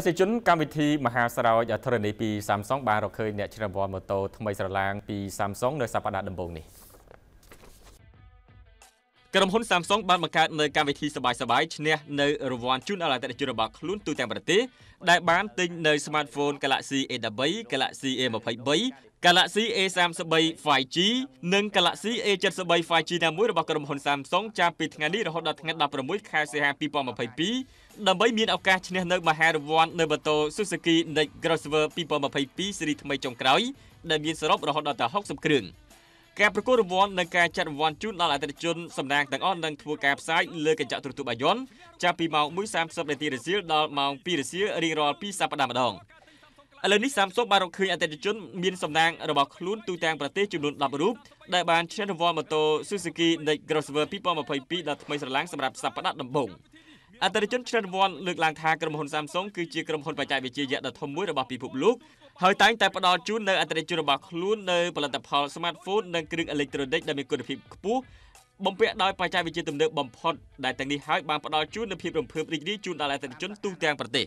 ទេសជនកម្មវិធីមហាស្រោចធរណីពី Samsung បានរកឃើញអ្នកជ្រើសរើសម៉ូតូថ្មីស្រឡាង ពី Samsung នៅសប្តាហ៍ដំបូងនេះ។ក្រុមហ៊ុន Samsung បានបង្កើតនៅកម្មវិធីសបាយៗឈ្នះនៅរង្វាន់ជូនដល់អតិថិជនរបស់ខ្លួនទូទាំងប្រទេសដែលបានទិញនៅ smartphone Galaxy A13, Galaxy A23, Galaxy A33 5G និង Galaxy A73 5G ណាមួយរបស់ក្រុមហ៊ុន Samsung ចាប់ពីថ្ងៃនេះរហូតដល់ថ្ងៃ16ខែសីហា2022ដើម្បីមានឱកាសឈ្នះនៅមហារង្វាន់នៅម៉ូតូ Suzuki Next Crossover 2022ស៊េរីថ្មីចុងក្រោយដែលមានសរុបរហូតដល់ដល់60គ្រឿង។ការប្រគល់រង្វាន់និងការចាត់រង្វាន់ជូនដល់អតិថិជនសម្ដែងទាំងអស់នឹងធ្វើការផ្សាយលើកញ្ចក់ទូរទស្សន៍បាយ័នចាប់ពីម៉ោង1:30នាទីរសៀលដល់ម៉ោង2រសៀលរៀងរាល់ពីសប្តាហ៍ម្ដងឥឡូវនេះ Samsung បានរកឃើញអតិថិជនមានសម្ដែងរបស់ខ្លួនទូទាំងប្រទេសចំនួន10រូបដែលបានឈ្នះរង្វាន់ម៉ូតូ Suzuki Next Crossover 2022ដ៏ថ្មីស្រឡាងសម្រាប់សប្តាហ៍ដំបូង។អតិថិជនឆ្នើនរង្វាន់លើកឡើងថាក្រុមហ៊ុន Samsung គឺជាក្រុមហ៊ុនបច្ចេកវិទ្យាយក្សដ៏ធំមួយរបស់ពិភពលោក ហើយតែងតែផ្ដល់ជូននៅអតិថិជនរបស់ខ្លួននៅផលិតផល smartphone និងគ្រឿងអេឡិចត្រូនិកដែលមានគុណភាពខ្ពស់បំពាក់ដោយបច្ចេកវិទ្យាទំនើបបំផុតដែលទាំងនេះហើយបានផ្ដល់ជូននូវភាពរំភើបរីករាយជូនដល់អតិថិជនទូទាំងប្រទេស